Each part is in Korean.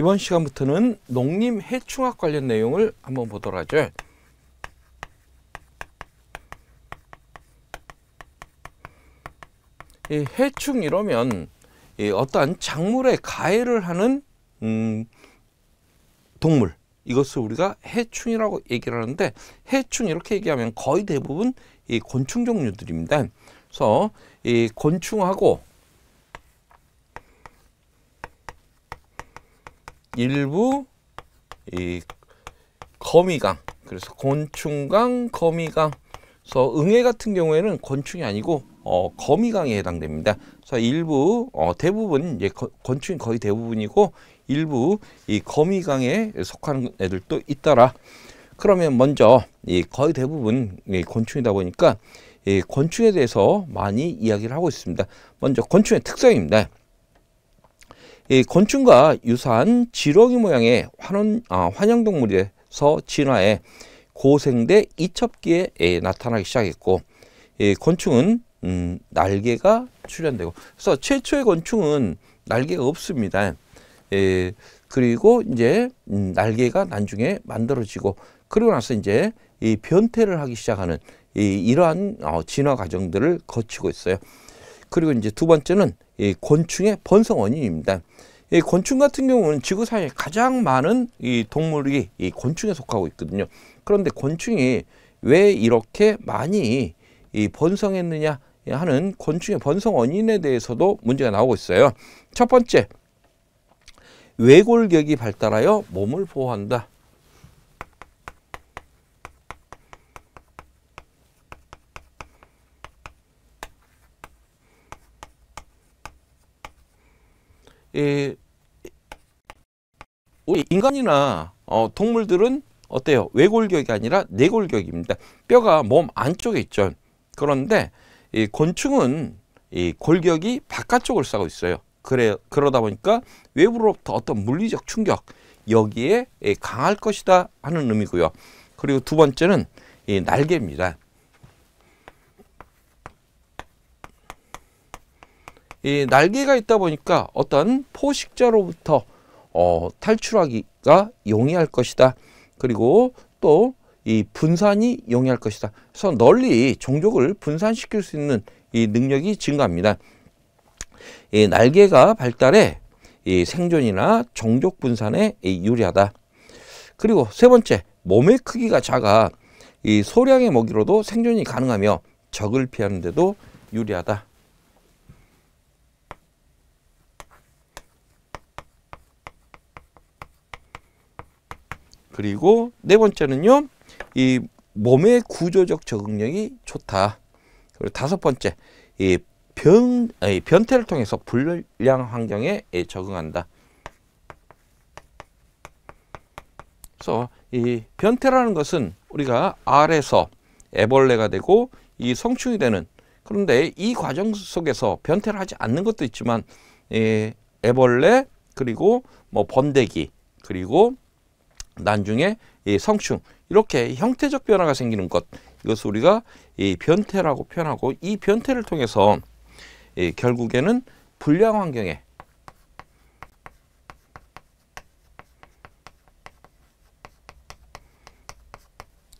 이번 시간부터는 농림 해충학 관련 내용을 한번 보도록 하죠. 이 해충 이러면 이 어떠한 작물에 가해를 하는 음, 동물 이것을 우리가 해충이라고 얘기를 하는데 해충 이렇게 얘기하면 거의 대부분 이 곤충 종류들입니다. 그래서 이 곤충하고 일부 이 거미강 그래서 곤충강 거미강 그래서 응해 같은 경우에는 곤충이 아니고 어, 거미강에 해당됩니다. 그래서 일부 어, 대부분 이제 거, 곤충이 거의 대부분이고 일부 이 거미강에 속하는 애들도 있더라 그러면 먼저 이 거의 대부분 이 곤충이다 보니까 이 곤충에 대해서 많이 이야기를 하고 있습니다. 먼저 곤충의 특성입니다. 이 곤충과 유사한 지렁이 모양의 환원, 아, 환영동물에서 진화해 고생대 이첩기에 예, 나타나기 시작했고 이 곤충은 음, 날개가 출현되고 그래서 최초의 곤충은 날개가 없습니다. 예, 그리고 이제 음, 날개가 나중에 만들어지고 그러고 나서 이제 이 변태를 하기 시작하는 이, 이러한 어, 진화 과정들을 거치고 있어요. 그리고 이제 두 번째는 이 곤충의 번성 원인입니다. 이 곤충 같은 경우는 지구상에 가장 많은 이 동물이 이 곤충에 속하고 있거든요. 그런데 곤충이 왜 이렇게 많이 이 번성했느냐 하는 곤충의 번성 원인에 대해서도 문제가 나오고 있어요. 첫 번째, 외골격이 발달하여 몸을 보호한다. 이, 예. 우리 인간이나 어, 동물들은 어때요? 외골격이 아니라 내골격입니다. 뼈가 몸 안쪽에 있죠. 그런데 이 곤충은 이 골격이 바깥쪽을 싸고 있어요. 그래 그러다 보니까 외부로부터 어떤 물리적 충격 여기에 예, 강할 것이다 하는 의미고요. 그리고 두 번째는 이 날개입니다. 이 날개가 있다 보니까 어떤 포식자로부터 어, 탈출하기가 용이할 것이다. 그리고 또 이 분산이 용이할 것이다. 그래서 널리 종족을 분산시킬 수 있는 이 능력이 증가합니다. 이 날개가 발달해 이 생존이나 종족 분산에 유리하다. 그리고 세 번째, 몸의 크기가 작아 이 소량의 먹이로도 생존이 가능하며 적을 피하는 데도 유리하다. 그리고 네 번째는요. 이 몸의 구조적 적응력이 좋다. 그리고 다섯 번째, 이 변, 아니, 변태를 통해서 불량 환경에 예, 적응한다. 그래서 이 변태라는 것은 우리가 알에서 애벌레가 되고 이 성충이 되는 그런데 이 과정 속에서 변태를 하지 않는 것도 있지만 예, 애벌레 그리고 뭐 번데기 그리고 난중에 이 성충 이렇게 형태적 변화가 생기는 것 이것을 우리가 이 변태라고 표현하고 이 변태를 통해서 이 결국에는 불량 환경에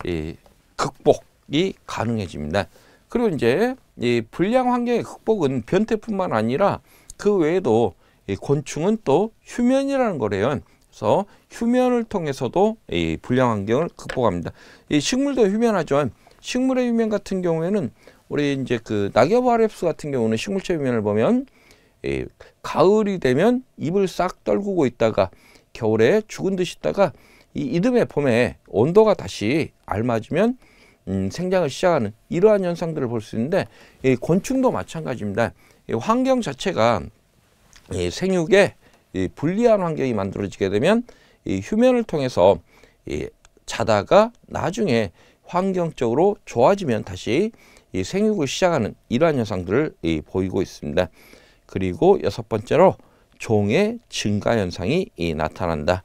이 극복이 가능해집니다. 그리고 이제 이 불량 환경의 극복은 변태뿐만 아니라 그 외에도 이 곤충은 또 휴면이라는 거래요. 그래서 휴면을 통해서도 이 불량 환경을 극복합니다. 이 식물도 휴면하지만 식물의 휴면 같은 경우에는 우리 이제 그 낙엽 아랩스 같은 경우는 식물체 휴면을 보면 이 가을이 되면 잎을 싹 떨구고 있다가 겨울에 죽은 듯이 있다가 이 이듬해 봄에 온도가 다시 알맞으면 음, 생장을 시작하는 이러한 현상들을 볼 수 있는데 이 곤충도 마찬가지입니다. 이 환경 자체가 이 생육에 이 불리한 환경이 만들어지게 되면 이 휴면을 통해서 이 자다가 나중에 환경적으로 좋아지면 다시 이 생육을 시작하는 이러한 현상들을 이 보이고 있습니다. 그리고 여섯 번째로 종의 증가 현상이 이 나타난다.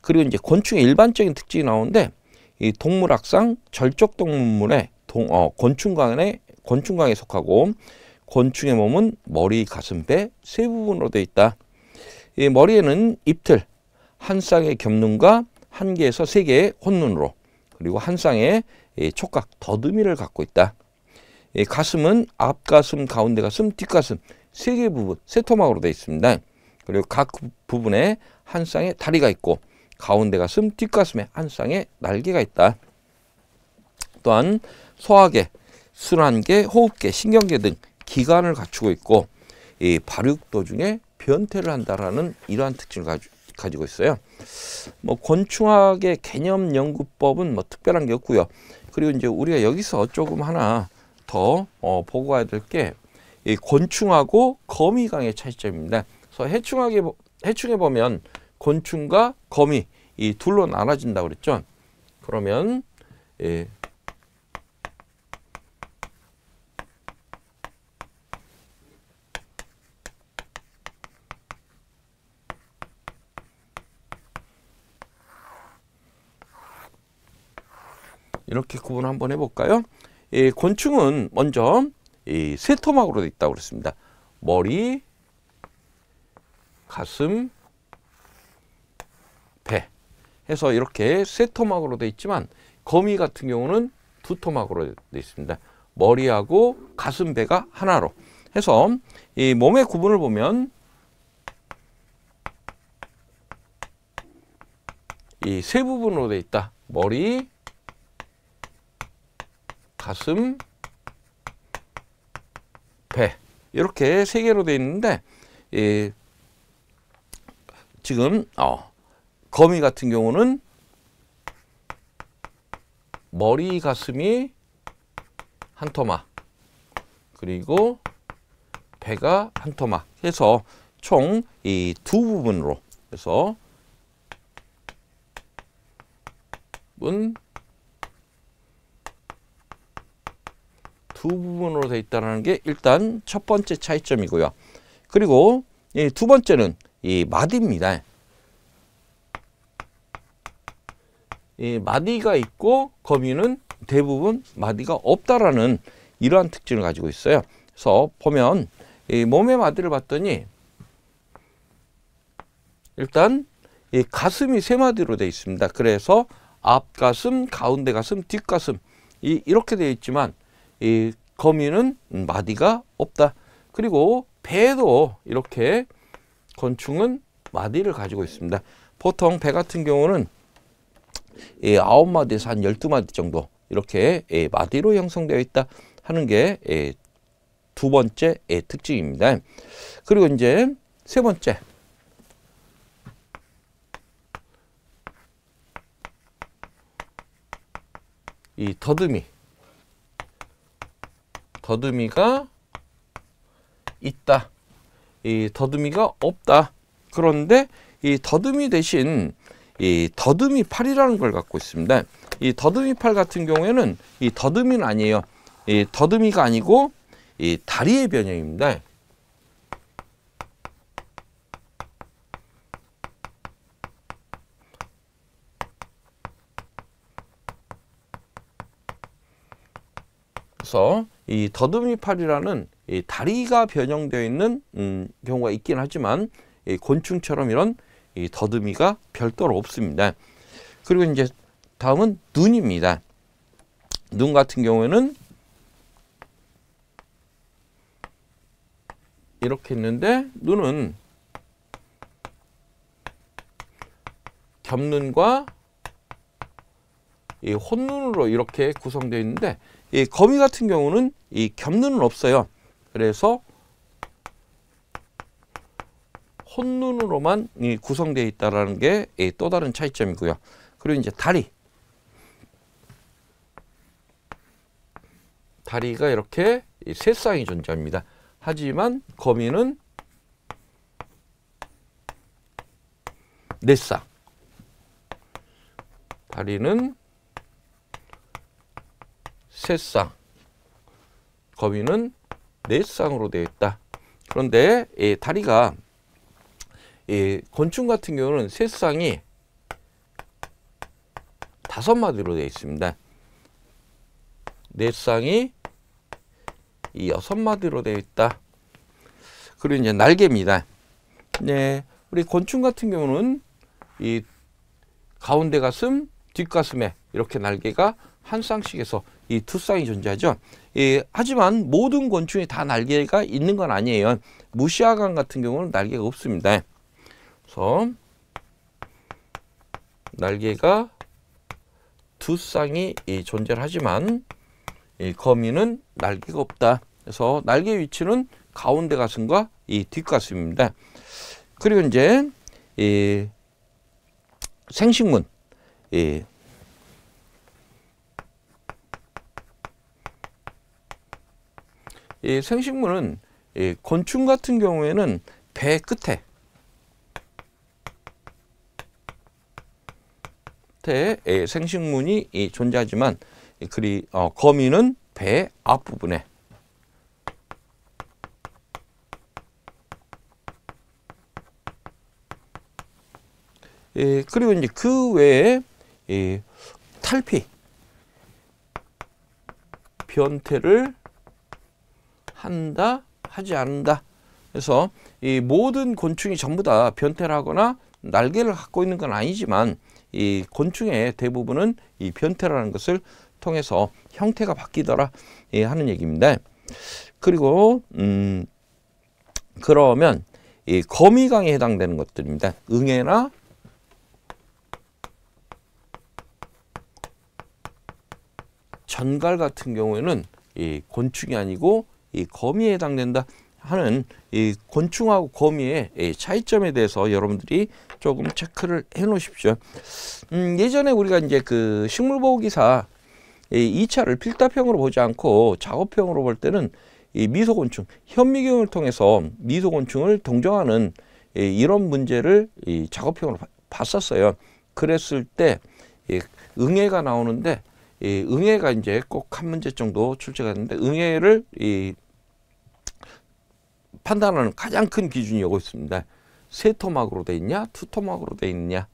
그리고 이제 곤충의 일반적인 특징이 나오는데 이 동물학상 절적동물의 동, 어, 곤충강에 곤충강에 속하고 곤충의 몸은 머리, 가슴, 배 세 부분으로 되어 있다. 이 머리에는 잎틀, 한 쌍의 겹눈과 한 개에서 세 개의 혼눈으로 그리고 한 쌍의 촉각, 더듬이를 갖고 있다. 가슴은 앞가슴, 가운데 가슴, 뒷가슴 세 개 부분, 세 토막으로 되어 있습니다. 그리고 각 부분에 한 쌍의 다리가 있고 가운데 가슴, 뒷가슴에 한 쌍의 날개가 있다. 또한 소화계, 순환계, 호흡계, 신경계 등 기간을 갖추고 있고 이 발육 도중에 변태를 한다라는 이러한 특징을 가지, 가지고 있어요. 뭐 곤충학의 개념 연구법은 뭐 특별한 게 없고요. 그리고 이제 우리가 여기서 조금 하나 더 어, 보고 가야 될 게 이 곤충하고 거미강의 차이점입니다. 그래서 해충학에 해충에 보면 곤충과 거미 이 둘로 나눠진다고 그랬죠. 그러면 예, 이렇게 구분 한번 해볼까요? 예, 곤충은 먼저 예, 세 토막으로 되어 있다고 그랬습니다. 머리, 가슴, 배 해서 이렇게 세 토막으로 되어 있지만 거미 같은 경우는 두 토막으로 되어 있습니다. 머리하고 가슴, 배가 하나로 해서 이 몸의 구분을 보면 이 세 부분으로 되어 있다. 머리, 가슴, 배 이렇게 세 개로 되어 있는데 예, 지금 어, 거미 같은 경우는 머리 가슴이 한 토막 그리고 배가 한 토막 해서 총 이 두 부분으로 해서 은두 부분으로 되어 있다는 게 일단 첫 번째 차이점이고요. 그리고 예, 두 번째는 이 마디입니다. 이 마디가 있고 거미는 대부분 마디가 없다라는 이러한 특징을 가지고 있어요. 그래서 보면 이 몸의 마디를 봤더니 일단 이 가슴이 세 마디로 되어 있습니다. 그래서 앞가슴, 가운데 가슴, 뒷가슴 이 이렇게 되어 있지만 이 거미는 마디가 없다. 그리고 배도 이렇게 건충은 마디를 가지고 있습니다. 보통 배 같은 경우는 예, 9마디에서 한 12마디 정도 이렇게 예, 마디로 형성되어 있다 하는 게 두 번째 특징입니다. 그리고 이제 세 번째 이 더듬이 더듬이가 있다. 이 더듬이가 없다. 그런데 이 더듬이 대신 이 더듬이 팔이라는 걸 갖고 있습니다. 이 더듬이 팔 같은 경우에는 이 더듬이는 아니에요. 이 더듬이가 아니고 이 다리의 변형입니다. 그래서 이 더듬이팔이라는 이 다리가 변형되어 있는 음, 경우가 있긴 하지만 이 곤충처럼 이런 이 더듬이가 별도로 없습니다. 그리고 이제 다음은 눈입니다. 눈 같은 경우에는 이렇게 있는데 눈은 겹눈과 이 혼눈으로 이렇게 구성되어 있는데 이 거미 같은 경우는 이 겹눈은 없어요. 그래서 혼눈으로만 구성되어 있다는 게 또 다른 차이점이고요. 그리고 이제 다리. 다리가 이렇게 세 쌍이 존재합니다. 하지만 거미는 네 쌍. 다리는 세 쌍. 거위는 내수상으로 되어 있다. 그런데 예, 다리가 예, 곤충 같은 경우는 세수상이 다섯 마디로 되어 있습니다. 내수상이 이 여섯 마디로 되어 있다. 그리고 이제 날개입니다. 네, 우리 곤충 같은 경우는 이 가운데 가슴, 뒷가슴에 이렇게 날개가 한 쌍씩에서 이 투쌍이 존재하죠. 예, 하지만 모든 곤충이 다 날개가 있는 건 아니에요. 무시아강 같은 경우는 날개가 없습니다. 그래서 날개가 두 쌍이 존재를 하지만 이 거미는 날개가 없다. 그래서 날개 위치는 가운데 가슴과 이 뒷가슴입니다. 그리고 이제 이 생식문, 이이 생식물은 이 건충 같은 경우에는 배 끝에 에 생식문이 존재하지만 그리 어, 거미는 배 앞부분에 예, 그리고 이제 그 외에 예, 탈피 변태를 한다, 하지 않는다. 그래서 이 모든 곤충이 전부 다 변태를 하거나 날개를 갖고 있는 건 아니지만 이 곤충의 대부분은 이 변태라는 것을 통해서 형태가 바뀌더라 예, 하는 얘기입니다. 그리고 음 그러면 이 거미강에 해당되는 것들입니다. 응애나 전갈 같은 경우에는 이 곤충이 아니고 이 거미에 해당된다 하는 이 곤충하고 거미의 차이점에 대해서 여러분들이 조금 체크를 해 놓으십시오. 음, 예전에 우리가 이제 그 식물보호기사 이차를 필답형으로 보지 않고 작업형으로 볼 때는 이 미소곤충, 현미경을 통해서 미소곤충을 동정하는 이런 문제를 이 작업형으로 봤었어요. 그랬을 때 응애가 나오는데 이 응애가 이제 꼭 한 문제 정도 출제가 되는데 응애를 이 판단하는 가장 큰 기준이 여기 있습니다. 세 토막으로 돼 있냐, 투 토막으로 돼 있느냐.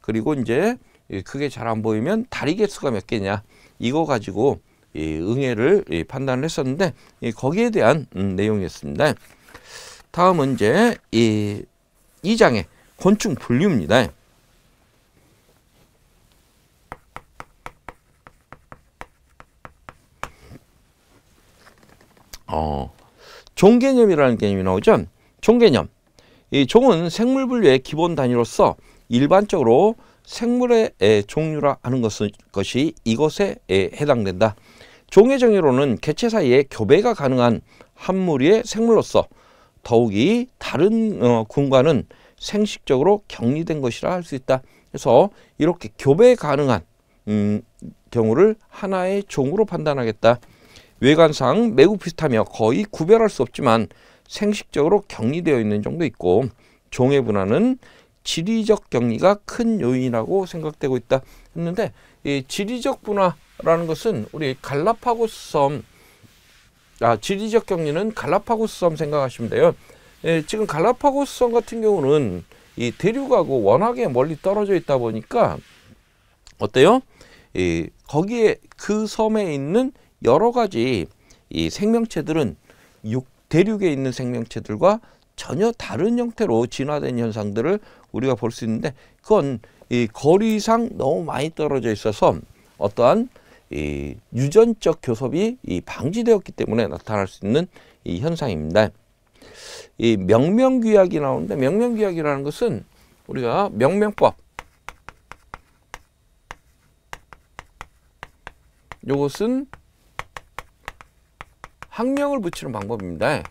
그리고 이제 그게 잘 안 보이면 다리 개수가 몇 개냐. 이거 가지고 이 응애를 이 판단을 했었는데 이 거기에 대한 음, 내용이었습니다. 다음은 이제 이 2장의 곤충 분류입니다. 어, 종개념이라는 개념이 나오죠. 종개념. 이 종은 생물 분류의 기본 단위로서 일반적으로 생물의 종류라 하는 것이 은것 이것에 해당된다. 종의 정의로는 개체 사이에 교배가 가능한 한 무리의 생물로서 더욱이 다른 어, 군과는 생식적으로 격리된 것이라 할 수 있다. 그래서 이렇게 교배 가능한 음, 경우를 하나의 종으로 판단하겠다. 외관상 매우 비슷하며 거의 구별할 수 없지만 생식적으로 격리되어 있는 정도 있고 종의 분화는 지리적 격리가 큰 요인이라고 생각되고 있다 했는데 이 지리적 분화라는 것은 우리 갈라파고스 섬 아, 지리적 격리는 갈라파고스 섬 생각하시면 돼요. 예, 지금 갈라파고스 섬 같은 경우는 이 대륙하고 워낙에 멀리 떨어져 있다 보니까 어때요? 이 거기에 그 섬에 있는 여러 가지 이 생명체들은 육, 대륙에 있는 생명체들과 전혀 다른 형태로 진화된 현상들을 우리가 볼 수 있는데 그건 이 거리상 너무 많이 떨어져 있어서 어떠한 이 유전적 교섭이 이 방지되었기 때문에 나타날 수 있는 이 현상입니다. 이 명명규약이 나오는데 명명규약이라는 것은 우리가 명명법 요것은 학명을 붙이는 방법입니다.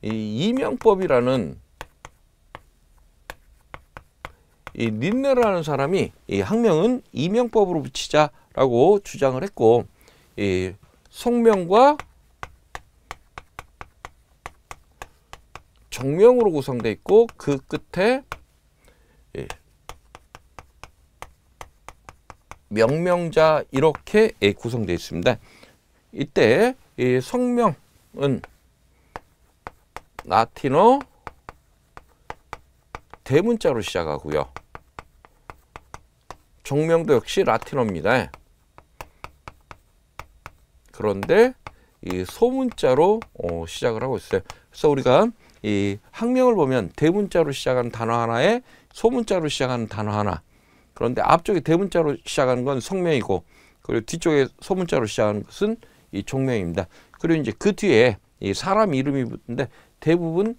이 이명법이라는 이 린네라는 사람이 이 학명은 이명법으로 붙이자라고 주장을 했고 이 성명과 정명으로 구성돼 있고 그 끝에 명명자 이렇게 예, 구성되어 있습니다. 이때 이 성명은 라틴어 대문자로 시작하고요. 정명도 역시 라틴어입니다. 그런데 이 소문자로 어, 시작을 하고 있어요. 그래서 우리가 이 학명을 보면 대문자로 시작하 단어 하나에 소문자로 시작하 단어 하나 그런데 앞쪽에 대문자로 시작하는 건 성명이고 그리고 뒤쪽에 소문자로 시작하는 것은 이 종명입니다. 그리고 이제 그 뒤에 이 사람 이름이 붙는데 대부분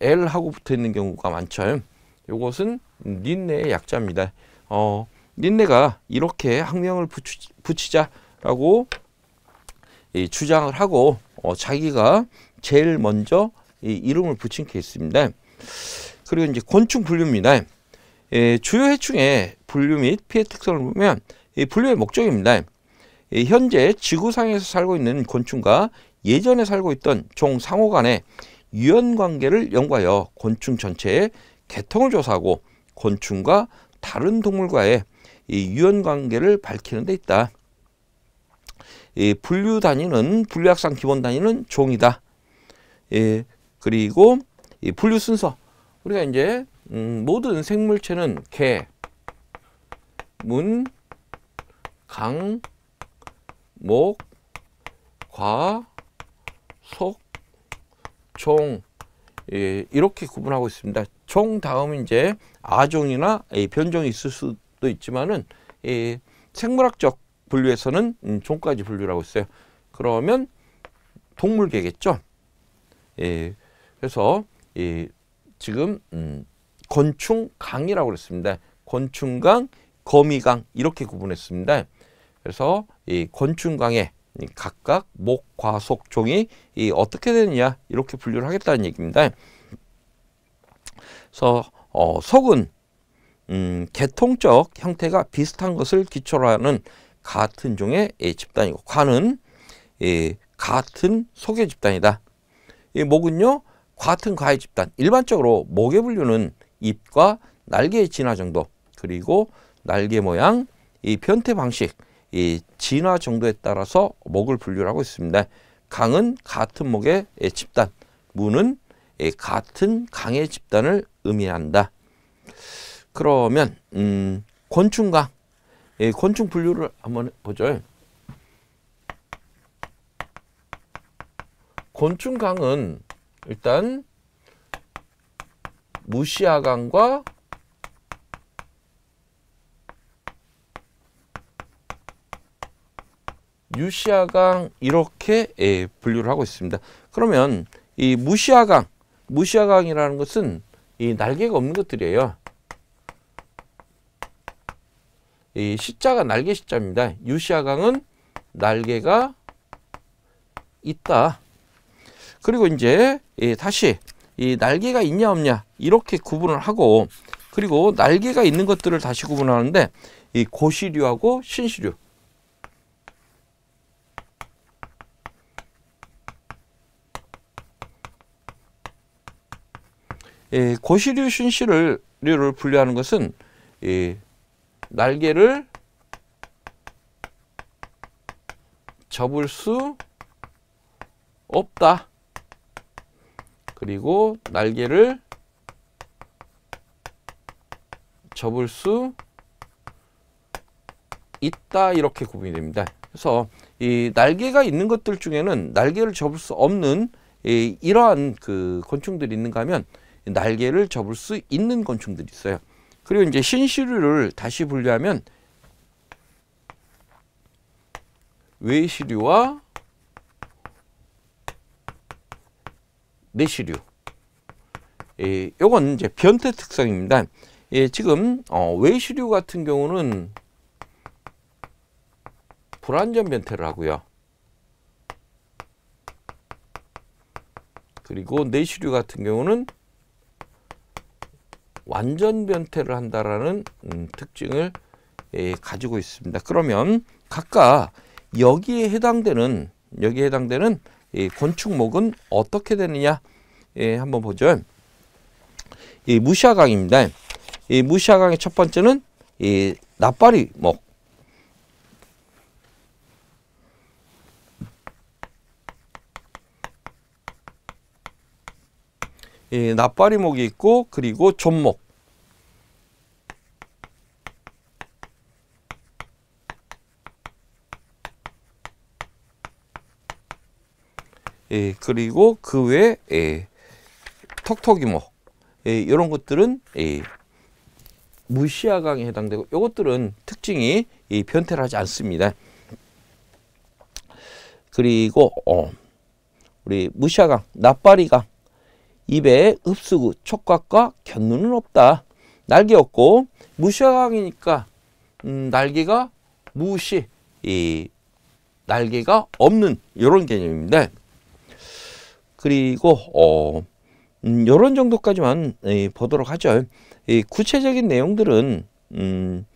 L하고 붙어 있는 경우가 많죠. 요것은 닌네의 약자입니다. 어, 닌네가 이렇게 학명을 붙이, 자라고 이 주장을 하고 어, 자기가 제일 먼저 이 이름을 붙인 케이스입니다. 그리고 이제 곤충 분류입니다. 예, 주요 해충에 분류 및 피해 특성을 보면 이 분류의 목적입니다. 이 현재 지구상에서 살고 있는 곤충과 예전에 살고 있던 종 상호 간의 유연관계를 연구하여 곤충 전체의 개통을 조사하고 곤충과 다른 동물과의 이 유연관계를 밝히는 데 있다. 이 분류 단위는 분류학상 기본 단위는 종이다. 예, 그리고 이 분류 순서 우리가 이제 음, 모든 생물체는 개, 문, 강, 목, 과, 속, 총 예, 이렇게 구분하고 있습니다. 총 다음 이제 아종이나 예, 변종이 있을 수도 있지만은 예, 생물학적 분류에서는 음, 종까지 분류라고 있어요. 그러면 동물계겠죠. 예, 그래서 예, 지금 음, 건충강이라고 그랬습니다. 건충강 거미강 이렇게 구분했습니다. 그래서 이곤충강에 각각 목, 과, 속, 종이 이 어떻게 되느냐 이렇게 분류를 하겠다는 얘기입니다. 그래서 어, 속은 음, 개통적 형태가 비슷한 것을 기초로 하는 같은 종의 집단이고 과는 예, 같은 속의 집단이다. 이 목은요 같은 과의 집단 일반적으로 목의 분류는 잎과 날개의 진화 정도 그리고 날개 모양, 이 변태 방식, 이 진화 정도에 따라서 목을 분류를 하고 있습니다. 강은 같은 목의 집단, 무는 같은 강의 집단을 의미한다. 그러면 음, 곤충강, 곤충 분류를 한번 보죠. 곤충강은 일단 무시아강과 유시아강 이렇게 예, 분류를 하고 있습니다. 그러면 이 무시아강, 무시아강이라는 것은 이 날개가 없는 것들이에요. 이 시자가 날개 시자입니다. 유시아강은 날개가 있다. 그리고 이제 예, 다시 이 날개가 있냐 없냐 이렇게 구분을 하고 그리고 날개가 있는 것들을 다시 구분하는데 이 고시류하고 신시류 예, 고시류 신씨를 류를 분류하는 것은 예, 날개를 접을 수 없다. 그리고 날개를 접을 수 있다 이렇게 구분이 됩니다. 그래서 이 날개가 있는 것들 중에는 날개를 접을 수 없는 이러한 그 곤충들이 있는가 하면 날개를 접을 수 있는 곤충들이 있어요. 그리고 이제 신시류를 다시 분류하면 외시류와 내시류. 예, 요건 이제 변태 특성입니다. 예, 지금 어, 외시류 같은 경우는 불완전 변태를 하고요. 그리고 내시류 같은 경우는 완전 변태를 한다라는 음, 특징을 예, 가지고 있습니다. 그러면 각각 여기에 해당되는 여기에 해당되는 예, 곤충목은 어떻게 되느냐 예, 한번 보죠. 이 무샤강입니다. 이 무샤강의 첫 번째는 이 나빠리목 예, 이 납바리목이 있고 그리고 존목 예, 그리고 그 외에 예, 턱턱이목 예, 이런 것들은 예, 무시아강에 해당되고 이것들은 특징이 예, 변태를 하지 않습니다. 그리고 어, 우리 무시아강, 납바리강 입에 읍수구 촉각과 견눈은 없다. 날개 없고 무시각이니까 음, 날개가 무시, 이 날개가 없는 이런 개념입니다. 그리고 어, 음, 이런 정도까지만 예, 보도록 하죠. 예, 구체적인 내용들은 음,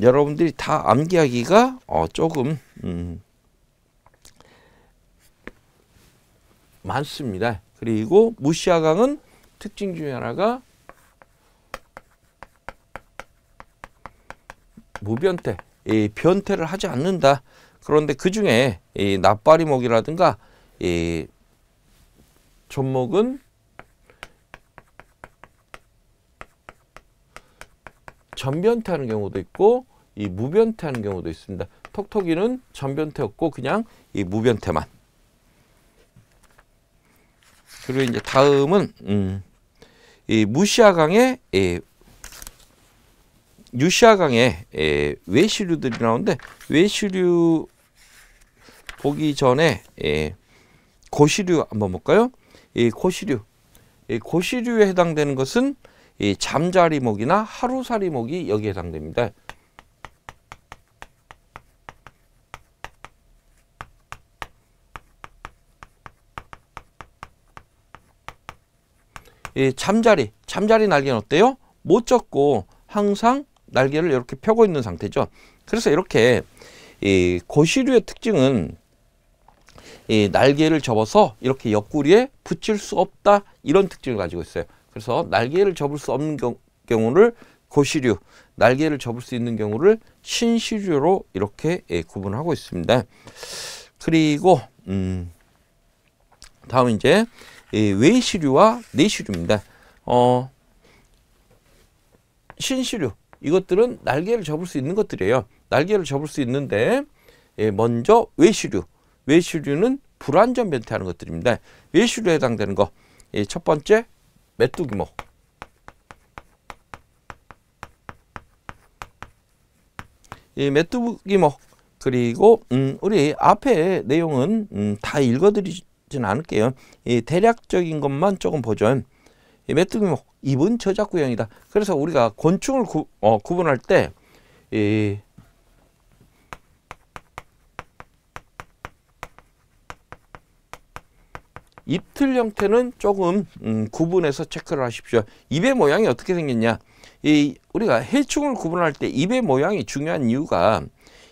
여러분들이 다 암기하기가 어, 조금 음, 많습니다. 그리고 무시아강은 특징 중에 하나가 무변태, 이 변태를 하지 않는다. 그런데 그 중에 이 납바리목이라든가 이 존목은 전변태하는 경우도 있고 이 무변태하는 경우도 있습니다. 톡톡이는 전변태였고 그냥 이 무변태만. 주로 이제 다음은 음, 이 무시아강의 예, 유시아강의 예, 외시류들이 나오는데 외시류 보기 전에 예, 고시류 한번 볼까요? 이 고시류, 이 고시류에 해당되는 것은 이 잠자리목이나 하루살이목이 여기에 해당됩니다. 이 잠자리, 잠자리 날개는 어때요? 못 젖고 항상 날개를 이렇게 펴고 있는 상태죠. 그래서 이렇게 이 고시류의 특징은 이 날개를 접어서 이렇게 옆구리에 붙일 수 없다 이런 특징을 가지고 있어요. 그래서 날개를 접을 수 없는 경, 우를 고시류, 날개를 접을 수 있는 경우를 신시류로 이렇게 예, 구분하고 있습니다. 그리고 음, 다음 이제 예, 외시류와 내시류입니다. 어, 신시류 이것들은 날개를 접을 수 있는 것들이에요. 날개를 접을 수 있는데 예, 먼저 외시류 외시류는 불완전 변태하는 것들입니다. 외시류에 해당되는 거. 예, 첫 번째 메뚜기목 예, 메뚜기목 그리고 음, 우리 앞에 내용은 음, 다 읽어드리 지는 않을게요. 이 대략적인 것만 조금 보죠. 이 메뚜기는 입은 저작구형이다. 그래서 우리가 곤충을 구, 어, 구분할 때 이, 입틀 형태는 조금 음, 구분해서 체크를 하십시오. 입의 모양이 어떻게 생겼냐. 이 우리가 해충을 구분할 때 입의 모양이 중요한 이유가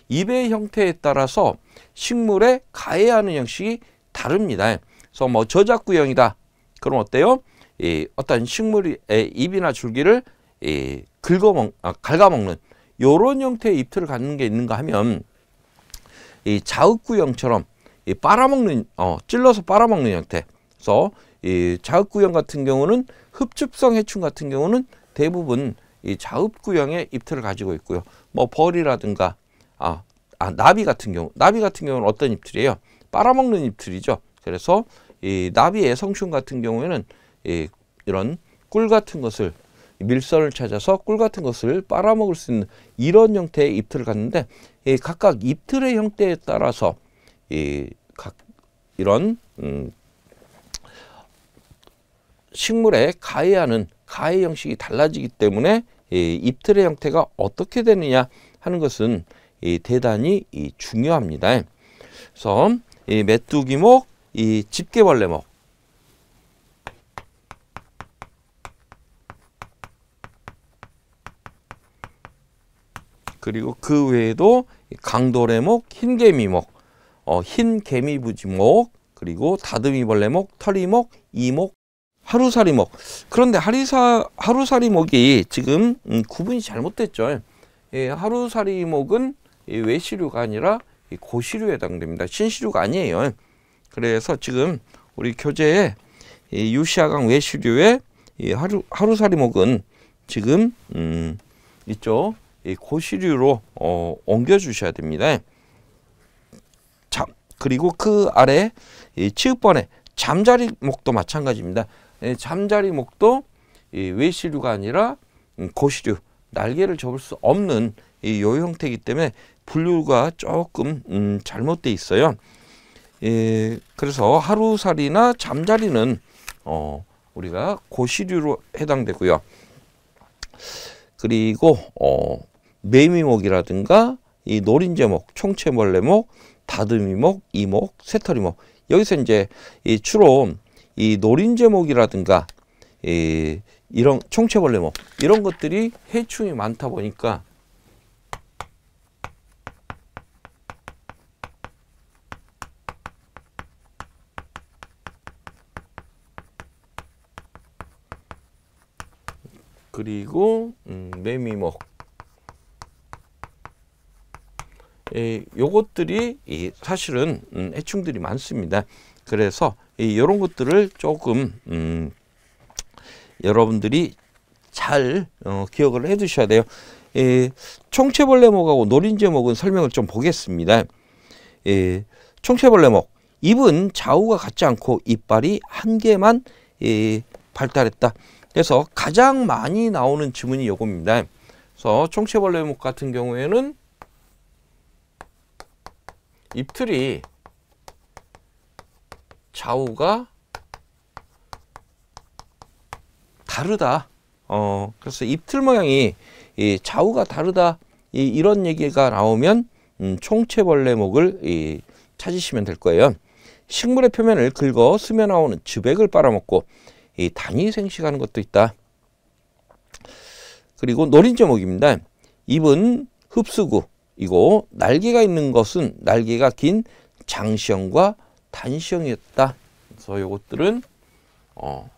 입의 형태에 따라서 식물에 가해하는 형식이 다릅니다. 그래서 뭐 저작 구형이다. 그럼 어때요? 이 어떤 식물의 잎이나 줄기를 이 긁어먹 아, 갉아먹는 요런 형태의 잎틀을 갖는 게 있는가 하면 이 자흑구형처럼 이 빨아먹는 어 찔러서 빨아먹는 형태. 그래서 이 자흑구형 같은 경우는 흡습성 해충 같은 경우는 대부분 이 자흡구형의 잎틀을 가지고 있고요. 뭐 벌이라든가 아, 아 나비 같은 경우 나비 같은 경우는 어떤 잎틀이에요? 빨아먹는 잎들이죠. 그래서 이 나비의 성충 같은 경우에는 이 이런 꿀 같은 것을 밀선을 찾아서 꿀 같은 것을 빨아먹을 수 있는 이런 형태의 잎들을 갖는데 이 각각 잎들의 형태에 따라서 이 각 이런 음 식물에 가해하는 가해 형식이 달라지기 때문에 이 잎들의 형태가 어떻게 되느냐 하는 것은 이 대단히 이 중요합니다. 그래서 이 메뚜기목, 이 집게벌레목. 그리고 그 외에도 강도래목, 흰개미목, 어, 흰개미부지목, 그리고 다듬이벌레목, 털이목, 이목, 하루살이목. 그런데 하리사, 하루살이목이 지금 음, 구분이 잘못됐죠. 예, 하루살이목은 외시류가 아니라 고시류에 해당됩니다. 신시류가 아니에요. 그래서 지금 우리 교재에 이 유시아강 외시류에이 하루, 하루살이 목은 지금 음, 있죠. 이 고시류로 어, 옮겨주셔야 됩니다. 자, 그리고 그 아래 이 치읍번에 잠자리 목도 마찬가지입니다. 잠자리 목도 이 외시류가 아니라 음, 고시류 날개를 접을 수 없는 이요 형태이기 때문에 분류가 조금 음, 잘못돼 있어요. 예, 그래서 하루살이나 잠자리는 어, 우리가 고시류로 해당되고요. 그리고 어, 매미목이라든가 이 노린재목, 총체벌레목, 다듬이목, 이목, 새털이목 여기서 이제 이 주로 이 노린재목이라든가 이 이런 총체벌레목 이런 것들이 해충이 많다 보니까 그리고 음, 매미목 예, 요것들이 이 사실은 음, 해충들이 많습니다. 그래서 이런 것들을 조금 음, 여러분들이 잘 어, 기억을 해 두셔야 돼요. 예, 총체벌레목하고 노린제목은 설명을 좀 보겠습니다. 예, 총체벌레목 입은 좌우가 같지 않고 이빨이 한 개만 예, 발달했다. 그래서 가장 많이 나오는 지문이 요겁니다. 그래서 총체벌레 목 같은 경우에는 잎틀이 좌우가 다르다. 어, 그래서 잎틀 모양이 이 좌우가 다르다. 이, 이런 얘기가 나오면 음, 총체벌레목을 이, 찾으시면 될 거예요. 식물의 표면을 긁어 스며 나오는 즙액을 빨아먹고 이 단위 생식하는 것도 있다. 그리고 노린 제목입니다. 입은 흡수구이고 날개가 있는 것은 날개가 긴 장시형과 단시형이었다. 그래서 이것들은 어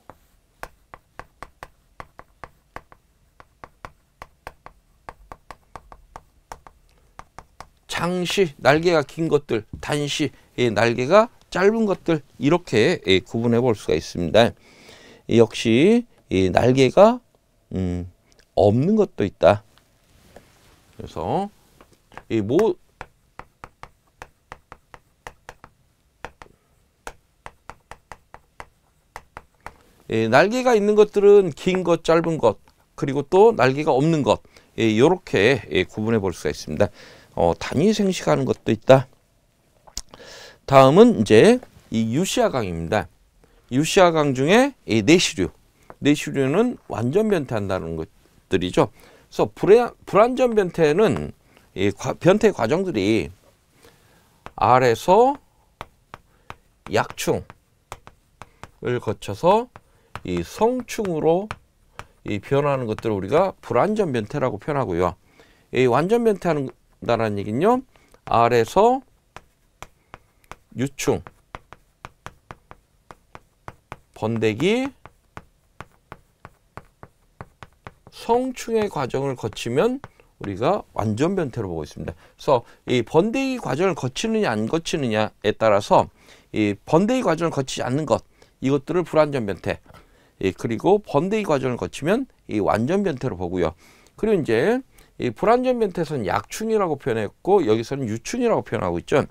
장시 날개가 긴 것들, 단시 날개가 짧은 것들 이렇게 예, 구분해 볼 수가 있습니다. 역시 이 날개가 음, 없는 것도 있다. 그래서 이 모, 예, 날개가 있는 것들은 긴 것, 짧은 것, 그리고 또 날개가 없는 것 이렇게 예, 구분해 볼 수가 있습니다. 어, 단위 생식하는 것도 있다. 다음은 이제 이 유시아강입니다. 유시아강 중에 이 내시류, 내시류는 완전 변태한다는 것들이죠. 그래서 불안, 불안전 변태는 이 변태 과정들이 알에서 약충을 거쳐서 이 성충으로 이 변하는 것들을 우리가 불완전 변태라고 표현하고요. 이 완전 변태한다는 얘기는요. 알에서 유충 번데기 성충의 과정을 거치면 우리가 완전 변태로 보고 있습니다. 그래서 이 번데기 과정을 거치느냐 안 거치느냐에 따라서 이 번데기 과정을 거치지 않는 것 이것들을 불완전 변태 예, 그리고 번데기 과정을 거치면 이 완전 변태로 보고요. 그리고 이제 이 불완전 변태에서는 약충이라고 표현했고 여기서는 유충이라고 표현하고 있죠.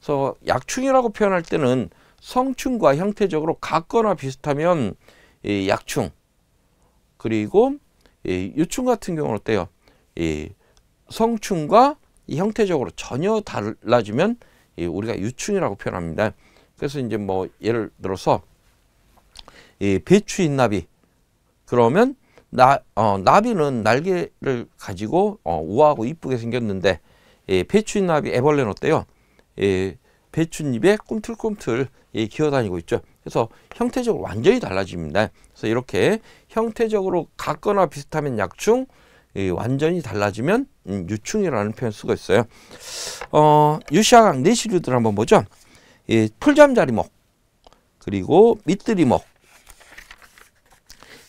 그래서 약충이라고 표현할 때는 성충과 형태적으로 같거나 비슷하면 이 약충 그리고 이 유충 같은 경우는 어때요? 이 성충과 이 형태적으로 전혀 달라지면 이 우리가 유충이라고 표현합니다. 그래서 이제 뭐 예를 들어서 이 배추 잎나비 그러면 나, 어, 나비는 날개를 가지고 어, 우아하고 이쁘게 생겼는데 예, 배추 잎나비 애벌레는 어때요? 이 배춧잎에 꿈틀꿈틀 예, 기어다니고 있죠. 그래서 형태적으로 완전히 달라집니다. 그래서 이렇게 형태적으로 같거나 비슷하면 약충, 예, 완전히 달라지면 음, 유충이라는 표현 쓰고 있어요. 어, 유시아강 내시류들 한번 보죠. 예, 풀잠자리목, 그리고 밑들이목,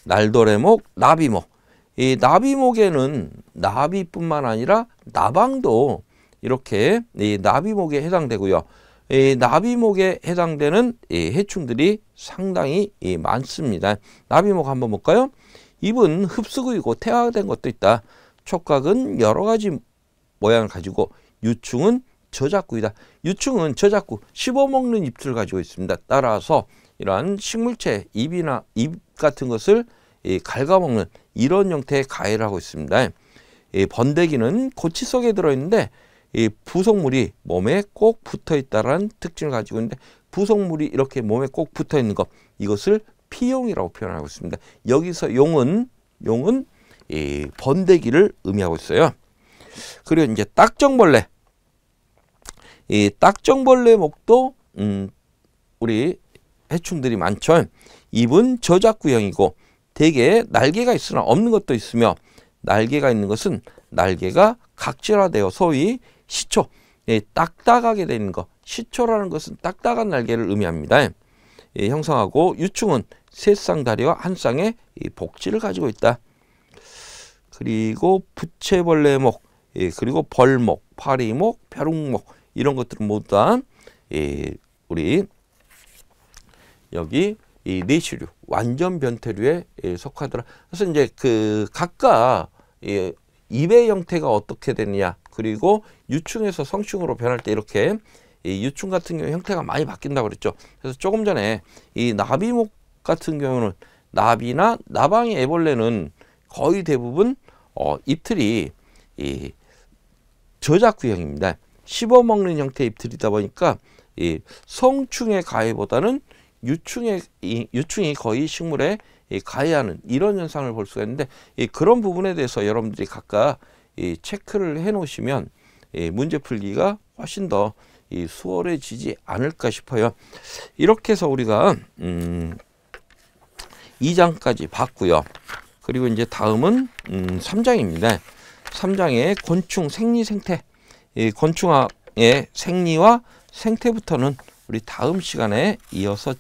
날도래목, 나비목. 이 나비목에는 나비뿐만 아니라 나방도 이렇게 이 예, 나비목에 해당되고요. 나비목에 해당되는 이 해충들이 상당히 이 많습니다. 나비목 한번 볼까요? 입은 흡수구이고 태화된 것도 있다. 촉각은 여러 가지 모양을 가지고 유충은 저작구이다. 유충은 저작구 씹어먹는 입술을 가지고 있습니다. 따라서 이러한 식물체 입이나입 같은 것을 이 갉아먹는 이런 형태의 가해를 하고 있습니다. 이 번데기는 고치 속에 들어있는데 이 부속물이 몸에 꼭 붙어 있다라는 특징을 가지고 있는데 부속물이 이렇게 몸에 꼭 붙어 있는 것 이것을 피용이라고 표현하고 있습니다. 여기서 용은 용은 이 번데기를 의미하고 있어요. 그리고 이제 딱정벌레 이 딱정벌레 목도 음 우리 해충들이 많죠. 입은 저작구형이고 대개 날개가 있으나 없는 것도 있으며 날개가 있는 것은 날개가 각질화되어 소위 시초, 예, 딱딱하게 되는 것, 시초라는 것은 딱딱한 날개를 의미합니다. 예, 형성하고 유충은 세 쌍다리와 한 쌍의 이 복지를 가지고 있다. 그리고 부채벌레목, 예, 그리고 벌목, 파리목, 벼룩목 이런 것들은 모두 다 예, 우리 여기 이 내시류 완전 변태류에 예, 속하더라. 그래서 이제 그 각각 예, 입의 형태가 어떻게 되느냐 그리고 유충에서 성충으로 변할 때 이렇게 이 유충 같은 경우 형태가 많이 바뀐다고 그랬죠. 그래서 조금 전에 이 나비목 같은 경우는 나비나 나방이 애벌레는 거의 대부분 어, 잎틀이 이 저작구형입니다. 씹어먹는 형태의 잎틀이다 보니까 이 성충의 가해보다는 유충의 이, 유충이 거의 식물에 이 가해하는 이런 현상을 볼 수가 있는데 이 그런 부분에 대해서 여러분들이 각각 이 체크를 해 놓으시면 이 문제 풀기가 훨씬 더 이 수월해지지 않을까 싶어요. 이렇게 해서 우리가 음 2장까지 봤고요. 그리고 이제 다음은 음 3장입니다. 3장의 곤충 생리 생태 이 곤충학의 생리와 생태부터는 우리 다음 시간에 이어서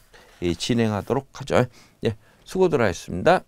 진행하도록 하죠. 예, 수고들 하셨습니다.